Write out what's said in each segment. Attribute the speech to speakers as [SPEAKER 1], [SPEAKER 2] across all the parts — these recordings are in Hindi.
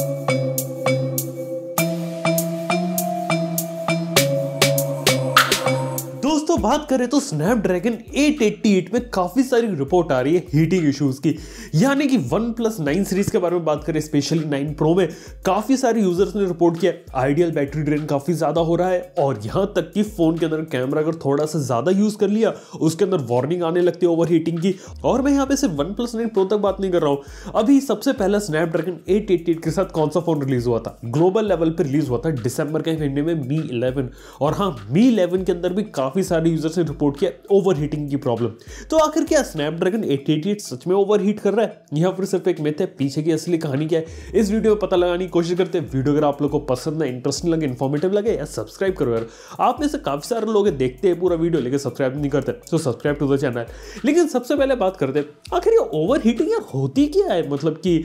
[SPEAKER 1] you दोस्तों बात करें तो स्नैपड्रैगन 888 में काफ़ी सारी रिपोर्ट आ रही है हीटिंग इश्यूज की यानी कि वन प्लस नाइन सीरीज के बारे में बात करें स्पेशली नाइन प्रो में काफ़ी सारे यूजर्स ने रिपोर्ट किया आइडियल बैटरी ड्रेन काफ़ी ज़्यादा हो रहा है और यहां तक कि फ़ोन के अंदर कैमरा अगर थोड़ा सा ज़्यादा यूज़ कर लिया उसके अंदर वार्निंग आने लगती है ओवर हीटिंग की और मैं यहाँ पे सिर्फ वन प्लस नाइन प्रो तक बात नहीं कर रहा हूँ अभी सबसे पहला स्नैपड्रैगन एट के साथ कौन सा फ़ोन रिलीज़ हुआ था ग्लोबल लेवल पर रिलीज़ हुआ था डिसंबर के महीने में मी इलेवन और हाँ मी इलेवन के अंदर भी काफ़ी सारे सारे यूजर्स ने रिपोर्ट किया ओवर हीटिंग की प्रॉब्लम तो आखिर क्या स्नैपड्रैगन एट सच में ओवर हीट कर रहा है यहाँ पर सिर्फ एक मेथ है पीछे की असली कहानी क्या है इस वीडियो में पता लगाने की कोशिश करते हैं वीडियो अगर आप लोग को पसंद ना इंटरेस्टिंग लगे इन्फॉर्मेटिव लगे या सब्सक्राइब करो यार आप में से काफ़ी सारे लोग देखते हैं पूरा वीडियो लेकिन सब्सक्राइब नहीं करते सो सब्सक्राइब टू द चैनल लेकिन सबसे पहले बात करते हैं आखिर ये ओवर हीटिंग होती क्या है मतलब कि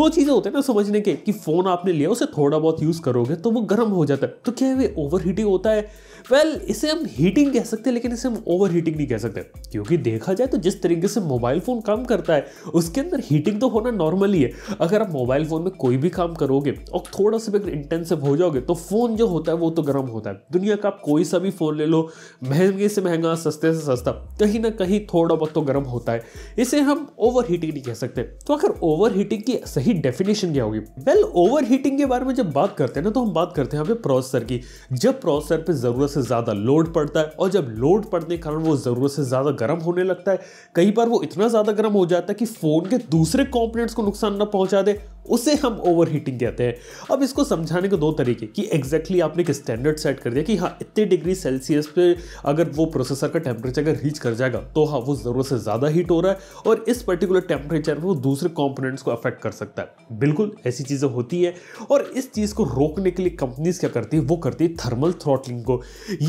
[SPEAKER 1] दो चीज़ें होते हैं ना समझने के कि फ़ोन आपने लिया उसे थोड़ा बहुत यूज़ करोगे तो वो गर्म हो जाता है तो क्या ओवर हीटिंग होता है वेल well, इसे हम हीटिंग कह सकते सकते लेकिन इसे हम ओवर हीटिंग नहीं कह सकते क्योंकि देखा जाए तो जिस तरीके से मोबाइल फ़ोन काम करता है उसके अंदर हीटिंग तो होना नॉर्मल ही है अगर आप मोबाइल फ़ोन में कोई भी काम करोगे और थोड़ा सा भी अगर इंटेंसिव हो जाओगे तो फ़ोन जो होता है वो तो गर्म होता है दुनिया का आप कोई सा भी फ़ोन ले लो महंगे से महंगा सस्ते से सस्ता कहीं ना कहीं थोड़ा बहुत तो गर्म होता है इसे हम ओवर हीटिंग नहीं कह सकते तो अगर ओवर हीटिंग की सही डेफिनेशन क्या होगी वेल ओवर हीटिंग के बारे में जब बात करते हैं ना तो हम बात करते हैं प्रोसेसर की जब प्रोसेसर पर ज़रूरत से ज़्यादा लोड पड़ता है और जब लोड पड़ने के कारण वो ज़रूरत से ज़्यादा गर्म होने लगता है कई बार वो इतना ज़्यादा गर्म हो जाता है कि फ़ोन के दूसरे कॉम्पोनेंट्स को नुकसान न पहुँचा दे उसे हम ओवर हीटिंग कहते हैं अब इसको समझाने के दो तरीके कि एग्जैक्टली exactly आपने एक स्टैंडर्ड सेट कर दिया कि हाँ इतने डिग्री सेल्सियस पे अगर वो प्रोसेसर का टेम्परेचर अगर रीच कर जाएगा तो हाँ वो ज़रूरत से ज़्यादा हीट हो रहा है और इस पर्टिकुलर टेम्परेचर में वो दूसरे कॉम्पोनेंट्स को अफेक्ट कर सकता है बिल्कुल ऐसी चीज़ें होती है और इस चीज़ को रोकने के लिए कंपनीज क्या करती है वो करती है थर्मल थ्रॉटलिंग को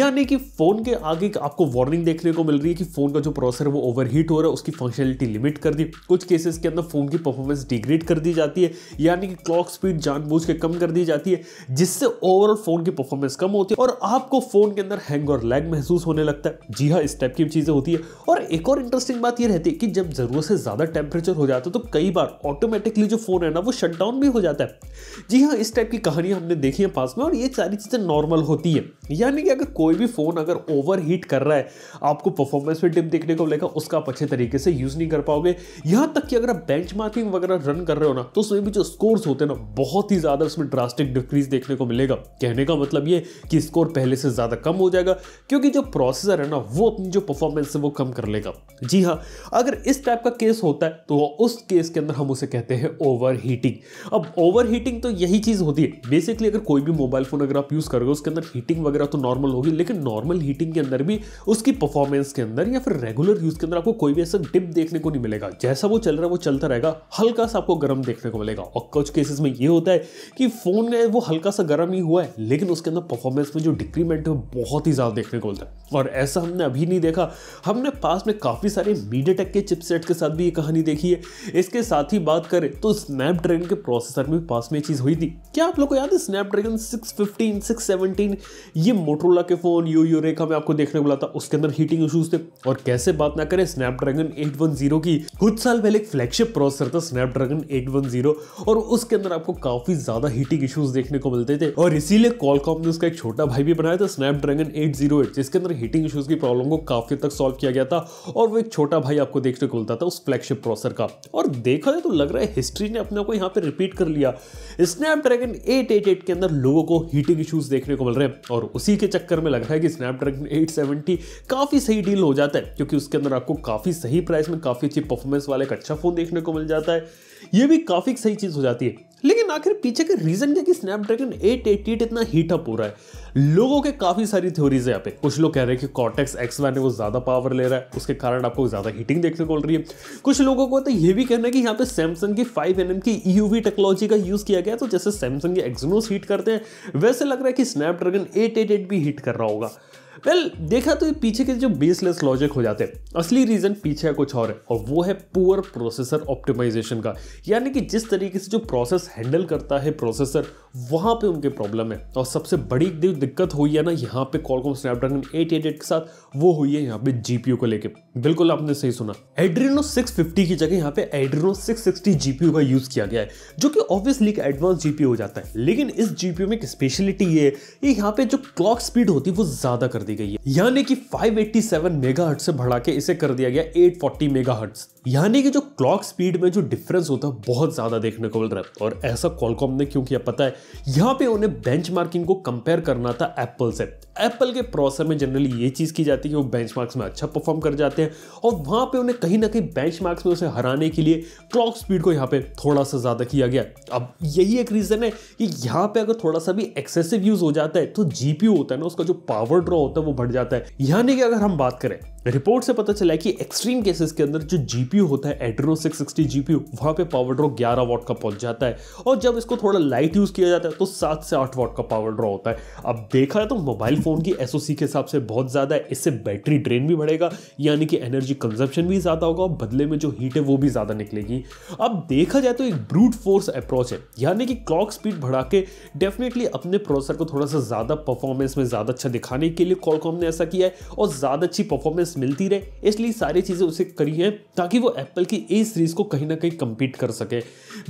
[SPEAKER 1] यानी कि फ़ोन के आगे आपको वार्निंग देखने को मिल रही है कि फ़ोन का जो प्रोसेसर है वो ओवर हीट हो रहा है उसकी फंक्शनलिटी लिमिट कर दी कुछ केसेस के अंदर फ़ोन की परफॉर्मेंस डिग्रेड कर दी जाती है यानी कि क्लॉक स्पीड जानबूझ के कम कर दी जाती है जिससे ओवरऑल फ़ोन की परफॉर्मेंस कम होती है और आपको फ़ोन के अंदर हैंग और लैग महसूस होने लगता है जी हाँ इस टाइप की चीज़ें होती है और एक और इंटरेस्टिंग बात यह रहती है कि जब ज़रूरत से ज़्यादा टेम्परेचर हो जाता है तो कई बार ऑटोमेटिकली जो फ़ोन है ना वो शट भी हो जाता है जी हाँ इस टाइप की कहानियां हमने देखी है पास में और ये सारी चीज़ें नॉर्मल होती है यानी कि अगर कोई भी फ़ोन अगर ओवर हीट कर रहा है आपको परफॉर्मेंस में डिप देखने को मिलेगा उसका आप अच्छे तरीके से यूज़ नहीं कर पाओगे यहाँ तक कि अगर आप बेंच वगैरह रन कर रहे हो ना तो उसमें भी जो स्कोर्स होते हैं ना बहुत ही ज़्यादा उसमें ड्रास्टिक डिक्रीज देखने को मिलेगा कहने का मतलब ये कि स्कोर पहले से ज़्यादा कम हो जाएगा क्योंकि जो प्रोसेसर है ना वो अपनी जो परफॉर्मेंस है वो कम कर लेगा जी हाँ अगर इस टाइप का केस होता है तो उस केस के अंदर हम उसे कहते हैं ओवर हीटिंग अब ओवर हीटिंग तो यही चीज़ होती है बेसिकली अगर कोई भी मोबाइल फ़ोन अगर आप यूज़ करोगे उसके अंदर हीटिंग वगैरह वगैरह तो नॉर्मल होगी लेकिन नॉर्मल हीटिंग के अंदर भी उसकी परफॉर्मेंस के अंदर या फिर रेगुलर यूज़ के अंदर आपको कोई भी ऐसा डिप देखने को नहीं मिलेगा जैसा वो चल रहा है वो चलता रहेगा हल्का सा आपको गर्म देखने को मिलेगा और कुछ केसेस में ये होता है कि फ़ोन में वो हल्का सा गर्म ही हुआ है लेकिन उसके अंदर परफॉर्मेंस में जो डिक्रीमेंट है बहुत ही ज़्यादा देखने को मिलता है और ऐसा हमने अभी नहीं देखा हमने पास में काफ़ी सारे मीडिया टेक के चिपसेट के साथ भी ये कहानी देखी है इसके साथ ही बात करें तो स्नैपड्रैगन के प्रोसेसर में पास में चीज़ हुई थी क्या आप लोग को याद है Snapdragon six fifteen six seventeen ये मोटरोला के फ़ोन यू यू रेखा में आपको देखने को मिला था उसके अंदर हीटिंग इशूज थे और कैसे बात ना करें स्नैपड्रैगन 810 की कुछ साल पहले एक फ्लैगशिप प्रोसेसर था स्नैपड्रैगन 810 और उसके अंदर आपको काफ़ी ज़्यादा हीटिंग इशूज देखने को मिलते थे और इसीलिए कॉलकॉम ने उसका एक छोटा भाई भी बनाया था स्नैपड्रैगन 808 जिसके अंदर हीटिंग इशूज की प्रॉब्लम को काफ़ी तक सॉल्व किया गया था और वो एक छोटा भाई आपको देखने को मिलता था उस फ्लैगशिप प्रोसेसर का और देखा जाए तो लग रहा है हिस्ट्री ने अपने को यहाँ पे रिपीट कर लिया स्नैपड्रैगन एट के अंदर लोगों को हीटिंग इशूज देखने को मिल रहे हैं और उसी के चक्कर में लग रहा है कि स्नैपड्रैगन 870 काफ़ी सही डील हो जाता है क्योंकि उसके अंदर आपको काफ़ी सही प्राइस में काफ़ी अच्छी परफॉर्मेंस वाला एक अच्छा फ़ोन देखने को मिल जाता है ये भी काफ़ी सही चीज़ हो जाती है लेकिन आखिर पीछे का रीज़न क्या कि स्नैपड्रैगन एट इतना हीटअप हो रहा है लोगों के काफ़ी सारी थ्योरीज है यहाँ पे कुछ लोग कह रहे हैं कि कॉटेक्स एक्स वन है वो ज़्यादा पावर ले रहा है उसके कारण आपको ज़्यादा हीटिंग देखने को मिल रही है कुछ लोगों को तो ये भी कहना है कि यहाँ पे सैमसंग की फाइव एन की ई e टेक्नोलॉजी का यूज़ किया गया तो जैसे सैमसंग एक्सनोस हीट करते हैं वैसे लग रहा है कि स्नैपड्रैगन एट भी हीट कर रहा होगा वेल well, देखा तो ये पीछे के जो बेसलेस लॉजिक हो जाते हैं असली रीज़न पीछे है कुछ और है और वो है पुअर प्रोसेसर ऑप्टिमाइजेशन का यानी कि जिस तरीके से जो प्रोसेस हैंडल करता है प्रोसेसर वहाँ पे उनके प्रॉब्लम है और सबसे बड़ी दिक्कत हुई है ना यहाँ पे कॉलकॉम स्नैपड्रैगन एट के साथ वो हुई है यहाँ पे जीपीयू को लेके बिल्कुल आपने सही सुना एड्रीनो सिक्स की जगह यहाँ पे एड्रीनो सिक्स सिक्सटी का यूज़ किया गया है जो कि ऑब्वियसली एक एडवांस जीपी हो जाता है लेकिन इस जीपीयू में एक स्पेशलिटी ये है यहाँ पे जो क्लॉक स्पीड होती है वो ज़्यादा कर दी दी गई है यानी कि 587 मेगाहर्ट्ज से बढ़ा के इसे कर दिया गया 840 मेगाहर्ट्ज यानी कि जो क्लॉक स्पीड में जो डिफरेंस होता है बहुत ज़्यादा देखने को मिल रहा है और ऐसा कॉलकॉम ने क्यों किया पता है यहाँ पे उन्हें बेंचमार्किंग को कंपेयर करना था एप्पल से एप्पल के प्रोसेसर में जनरली ये चीज़ की जाती है कि वो बेंच में अच्छा परफॉर्म कर जाते हैं और वहां पे उन्हें कहीं ना कहीं बेंच में उसे हराने के लिए क्लॉक स्पीड को यहाँ पे थोड़ा सा ज़्यादा किया गया अब यही एक रीज़न है कि यहाँ पे अगर थोड़ा सा भी एक्सेसिव यूज़ हो जाता है तो जी होता है ना उसका जो पावर ड्रॉ होता है वो बढ़ जाता है यानी कि अगर हम बात करें रिपोर्ट से पता चला है कि एक्सट्रीम केसेस के अंदर जो जीपीयू होता है एड्रो 660 जीपीयू वहाँ पे पावर ड्रॉ ग्यारह वाट का पहुंच जाता है और जब इसको थोड़ा लाइट यूज़ किया जाता है तो सात से आठ वॉट का पावर ड्रॉ होता है अब देखा तो मोबाइल फ़ोन की एसओसी के हिसाब से बहुत ज़्यादा है इससे बैटरी ड्रेन भी बढ़ेगा यानी कि एनर्जी कंजप्शन भी ज़्यादा होगा और बदले में जो हीट है वो भी ज़्यादा निकलेगी अब देखा जाए तो एक ब्रूट फोर्स अप्रोच है यानी कि क्लॉक स्पीड बढ़ा के डेफिनेटली अपने प्रोसेसर को थोड़ा सा ज़्यादा परफॉर्मेंस में ज़्यादा अच्छा दिखाने के लिए कॉलकॉम ने ऐसा किया है और ज़्यादा अच्छी परफॉर्मेंस बिजनेस मिलती रहे इसलिए सारी चीज़ें उसे करी हैं ताकि वो एप्पल की ए सीरीज़ को कहीं ना कहीं कम्पीट कर सके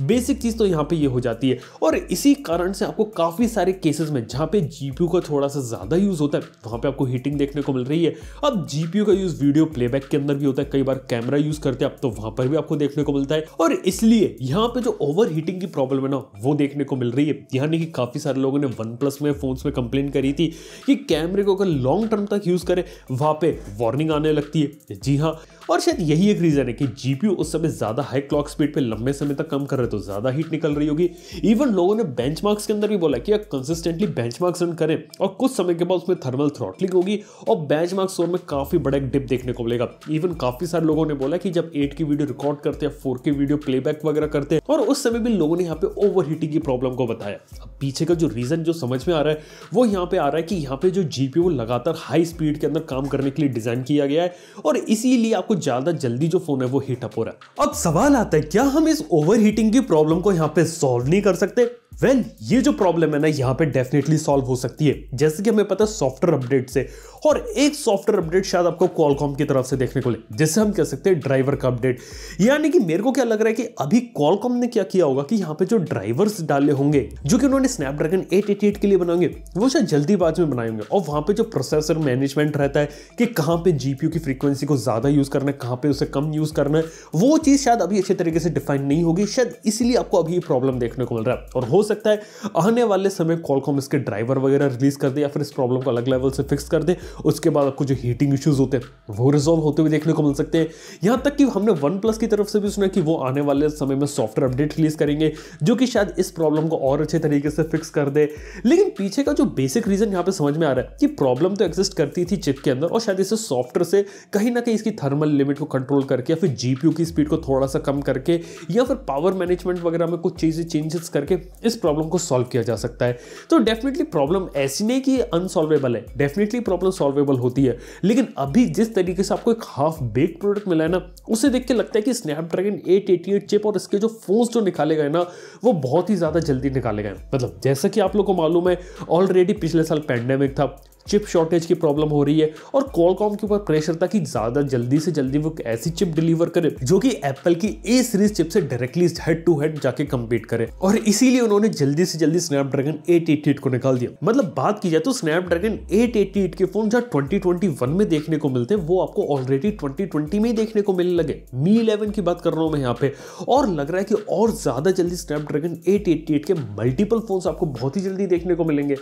[SPEAKER 1] बेसिक चीज़ तो यहाँ पे ये हो जाती है और इसी कारण से आपको काफ़ी सारे केसेस में जहाँ पे जी का थोड़ा सा ज़्यादा यूज़ होता है वहाँ पर आपको हीटिंग देखने को मिल रही है अब जी का यूज़ वीडियो प्लेबैक के अंदर भी होता है कई बार कैमरा यूज़ करते हैं आप तो वहाँ पर भी आपको देखने को मिलता है और इसलिए यहाँ पर जो ओवर हीटिंग की प्रॉब्लम है ना वो देखने को मिल रही है यानी कि काफ़ी सारे लोगों ने वन प्लस में फ़ोन्स में कंप्लेन करी थी कि कैमरे को अगर लॉन्ग टर्म तक यूज़ करें वहाँ पे वार्निंग आने लगती है जी हाँ और शायद यही एक रीज़न है कि जीपीयू उस समय ज़्यादा हाई क्लॉक स्पीड पे लंबे समय तक कम कर रहे तो ज़्यादा हीट निकल रही होगी इवन लोगों ने बेंच के अंदर भी बोला कि आप कंसिस्टेंटली बेंच रन करें और कुछ समय के बाद उसमें थर्मल थ्रॉटलिंग होगी और बेंच मार्क्स में काफ़ी बड़ा एक डिप देखने को मिलेगा इवन काफ़ी सारे लोगों ने बोला कि जब एट की वीडियो रिकॉर्ड करते हैं फोर की वीडियो प्लेबैक वगैरह करते हैं और उस समय भी लोगों ने यहाँ पे ओवर हीटिंग की प्रॉब्लम को बताया अब पीछे का जो रीज़न जो समझ में आ रहा है वो यहाँ पे आ रहा है कि यहाँ पे जो जीपीओ लगातार हाई स्पीड के अंदर काम करने के लिए डिज़ाइन किया गया है और इसीलिए आपको कुछ ज्यादा जल्दी जो फोन है वो हीटअप हो रहा है अब सवाल आता है क्या हम इस ओवर हीटिंग की प्रॉब्लम को यहाँ पे सॉल्व नहीं कर सकते वेल well, ये जो प्रॉब्लम है ना यहाँ पे डेफिनेटली सॉल्व हो सकती है जैसे कि हमें पता है सॉफ्टवेयर अपडेट से और एक सॉफ्टवेयर अपडेट शायद आपको कॉलकॉम की तरफ से देखने को ले जैसे हम कह सकते हैं ड्राइवर का अपडेट यानी कि मेरे को क्या लग रहा है कि अभी कॉलकॉम ने क्या किया होगा कि यहाँ पे जो ड्राइवर्स डाले होंगे जो कि उन्होंने स्नैपड्रैगन 888 के लिए बनाएंगे वो शायद जल्दी बाद में बनाएंगे और वहाँ पर जो प्रोसेसर मैनेजमेंट रहता है कि कहाँ पर जी की फ्रीक्वेंसी को ज़्यादा यूज़ करना है कहाँ पर उसे कम यूज़ करना है वो चीज़ शायद अभी अच्छे तरीके से डिफाइन नहीं होगी शायद इसलिए आपको अभी ये प्रॉब्लम देखने को मिल रहा है और हो सकता है आने वाले समय कॉलकॉम इसके ड्राइवर वगैरह रिलीज कर दे या फिर इस प्रॉब्लम को अलग लेवल से फिक्स कर दे उसके बाद आपको जो हीटिंग इश्यूज होते हैं वो रिजॉल्व होते हुए देखने को मिल सकते हैं यहां तक कि हमने वन प्लस की तरफ से भी सुना कि वो आने वाले समय में सॉफ्टवेयर अपडेट रिलीज करेंगे जो कि शायद इस प्रॉब्लम को और अच्छे तरीके से फिक्स कर दे लेकिन पीछे का जो बेसिक रीज़न यहां पर समझ में आ रहा है कि प्रॉब्लम तो एग्जिस्ट करती थी चिप के अंदर और शायद इसे सॉफ्टवेयर से कहीं ना कहीं इसकी थर्मल लिमिट को कंट्रोल करके या फिर जीपीयू की स्पीड को थोड़ा सा कम करके या फिर पावर मैनेजमेंट वगैरह में कुछ चीज़ें चेंजेस करके इस इस प्रॉब्लम को सॉल्व किया जा सकता है तो डेफिनेटली प्रॉब्लम ऐसी नहीं कि अनसॉल्वेबल है डेफिनेटली प्रॉब्लम सॉल्वेबल होती है लेकिन अभी जिस तरीके से आपको एक हाफ बेक प्रोडक्ट मिला है ना उसे देख के लगता है कि Snapdragon eight eighty eight chip और इसके जो फोन जो निकाले गए ना वो बहुत ही ज़्यादा जल्दी निकाले गए मतलब जैसा कि आप लोग को मालूम है ऑलरेडी पिछले साल पैंडेमिक था चिप शॉर्टेज की प्रॉब्लम हो रही है और कॉलकॉम के ऊपर प्रेशर था कि ज़्यादा जल्दी से जल्दी वो ऐसी चिप डिलीवर करे जो कि एप्पल की ए सीरीज चिप से डायरेक्टली हेड टू हेड जाके कम्पीट करे और इसीलिए उन्होंने जल्दी से जल्दी स्नैपड्रैगन 888 को निकाल दिया मतलब बात की जाए तो स्नैपड्रैगन 888 के फोन जहाँ 2021 में देखने को मिलते वो आपको ऑलरेडी ट्वेंटी में ही देखने को मिलने लगे मी इलेवन की बात कर रहा हूँ मैं यहाँ पे और लग रहा है कि और ज़्यादा जल्दी स्नैपड्रैगन 888 के मल्टीपल फोन आपको बहुत ही जल्दी देखने को मिलेंगे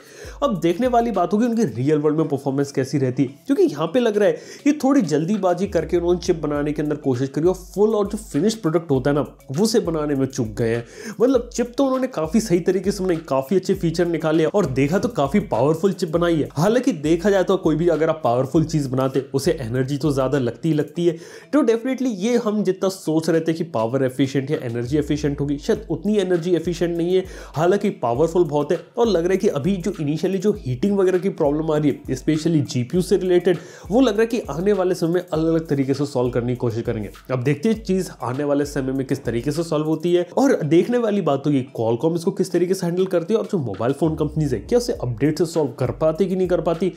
[SPEAKER 1] अब देखने वाली बात होगी उनके रियल रियल वर्ल्ड में परफॉर्मेंस कैसी रहती है क्योंकि यहाँ पे लग रहा है कि थोड़ी जल्दीबाजी करके उन्होंने चिप बनाने के अंदर कोशिश करी और फुल और जो फिनिश प्रोडक्ट होता है ना वो से बनाने में चुक गए हैं मतलब चिप तो उन्होंने काफी सही तरीके से बनाई काफी अच्छे फीचर निकाले और देखा तो काफी पावरफुल चिप बनाई है हालांकि देखा जाए तो कोई भी अगर आप पावरफुल चीज बनाते उसे एनर्जी तो ज्यादा लगती ही लगती है तो डेफिनेटली ये हम जितना सोच रहे थे कि पावर एफिशिएंट या एनर्जी एफिशिएंट होगी शायद उतनी एनर्जी एफिशिएंट नहीं है हालांकि पावरफुल बहुत है और लग रहा है कि अभी जो इनिशियली जो हीटिंग वगैरह की प्रॉब्लम आ हमारी स्पेशली जी से रिलेटेड वो लग रहा है कि आने वाले समय में अलग अलग तरीके से सॉल्व करने की कोशिश करेंगे अब देखते हैं चीज़ आने वाले समय में किस तरीके से सॉल्व होती है और देखने वाली बात होगी कॉलकॉम इसको किस तरीके से हैंडल करती है और जो मोबाइल फोन कंपनीज है क्या उसे अपडेट से सॉल्व कर पाती कि नहीं कर पाती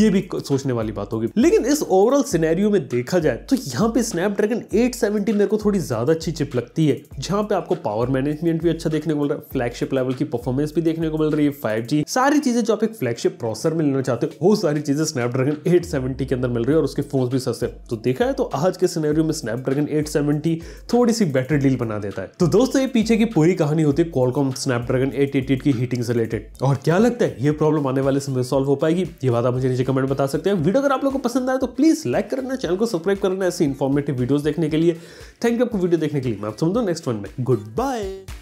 [SPEAKER 1] ये भी सोचने वाली बात होगी लेकिन इस ओवरऑल सिनेरियो में देखा जाए तो यहाँ पे स्नैपड्रैगन 870 मेरे को थोड़ी ज़्यादा अच्छी चिप लगती है जहाँ पे आपको पावर मैनेजमेंट भी अच्छा देखने को मिल रहा है फ्लैगशिप लेवल की परफॉर्मेंस भी देखने को मिल रही है फाइव सारी चीज़ें जो आप एक फ्लैगशिप प्रोसेसर में लेना चाहते तक वो सारी चीज़ें स्नैपड्रैगन 870 के अंदर मिल रही है और उसके फोन भी सस्ते तो देखा है तो आज के सिनेरियो में स्नैपड्रैगन 870 थोड़ी सी बेटर डील बना देता है तो दोस्तों ये पीछे की पूरी कहानी होती है कॉलकॉम स्नैपड्रैगन एट की हीटिंग से रिलेटेड और क्या लगता है ये प्रॉब्लम आने वाले समय सॉल्व हो पाएगी ये बात आप मुझे नीचे कमेंट बता सकते हैं वीडियो अगर आप लोग को पसंद आए तो प्लीज लाइक करना चैनल को सब्सक्राइब करना ऐसी इन्फॉर्मेटिव वीडियो देखने के लिए थैंक यू आपको वीडियो देखने के लिए मैं आप समझो नेक्स्ट वन में गुड बाय